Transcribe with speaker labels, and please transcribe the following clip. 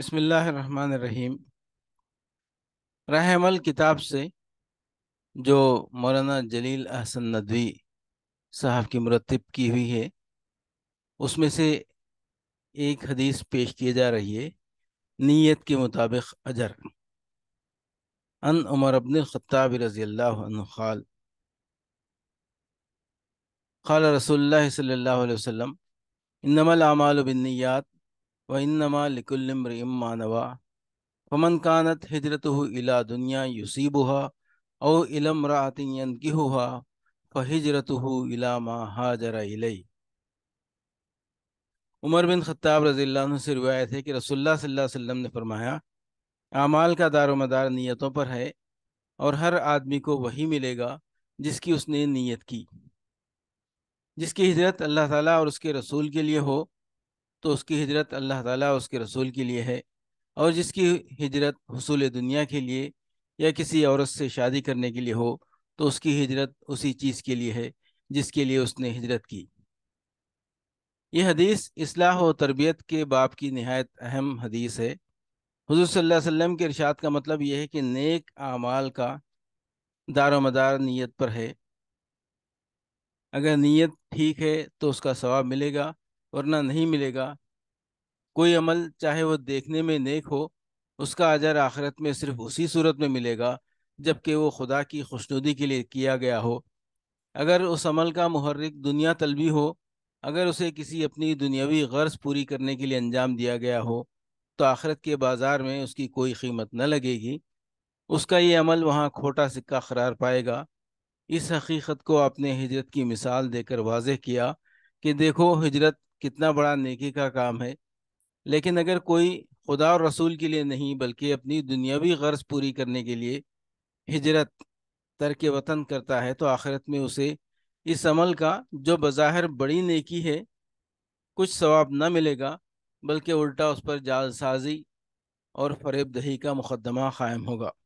Speaker 1: बसमीम रहमल किताब से जो मौलाना जलील अहसन नदवी साहब की मुरतब की हुई है उसमें से एक हदीस पेश किए जा रही है नीयत के मुताबिक अजर अन उमर अबन ख़त्ताब रज़ी अल्लाखाल ख़ाल रसोल्ला सल्ला वसम इनमल आमाल वनमा लिकुल्लम्रमानवा फमन कानत हजरत इला दुनिया युसीबुहा औ इलमरातियन किहुहा फ़हिजरत इला मा हाजरा इलई उमर बिन ख़त्ताब रज़ी से रिवायत है कि रसोल्ला वसम ने फरमाया आमाल का दारोमदार नियतों नीयतों पर है और हर आदमी को वही मिलेगा जिसकी उसने नीयत की जिसकी हिजरत अल्लाह ताला और उसके रसूल के लिए हो तो उसकी हिजरत अल्लाह ताला उसके रसूल के लिए है और जिसकी हिजरत हसूल दुनिया के लिए या किसी औरत से शादी करने के लिए हो तो उसकी हिजरत उसी चीज़ के लिए है जिसके लिए उसने हिजरत की यह हदीस असलाह व तरबियत के बाप की नहायत अहम हदीस है हजूर सल्लल्लाहु वम के इरशाद का मतलब यह है कि नेक आमाल का दार मदार नीयत पर है अगर नीयत ठीक है तो उसका सवाब मिलेगा वरना नहीं मिलेगा कोई अमल चाहे वो देखने में नेक हो उसका अजर आखिरत में सिर्फ उसी सूरत में मिलेगा जबकि वो खुदा की खुशनुदी के लिए किया गया हो अगर उस अमल का महर्रिक दुनिया तलबी हो अगर उसे किसी अपनी दुनियावी गर्ज पूरी करने के लिए अंजाम दिया गया हो तो आखिरत के बाज़ार में उसकी कोई कीमत न लगेगी उसका ये अमल वहाँ खोटा सिक्का करार पाएगा इस हकीकत को आपने हिजरत की मिसाल देकर वाजह किया कि देखो हिजरत कितना बड़ा नेकी का काम है लेकिन अगर कोई खुदा और रसूल के लिए नहीं बल्कि अपनी दुनियावी गर्ज पूरी करने के लिए हिजरत तर्क वतन करता है तो आखिरत में उसे इस अमल का जो बज़ाहिर बड़ी नेकी है कुछ सवाब न मिलेगा बल्कि उल्टा उस पर जालसाजी और फरेबदही का मुकदमा क़ायम होगा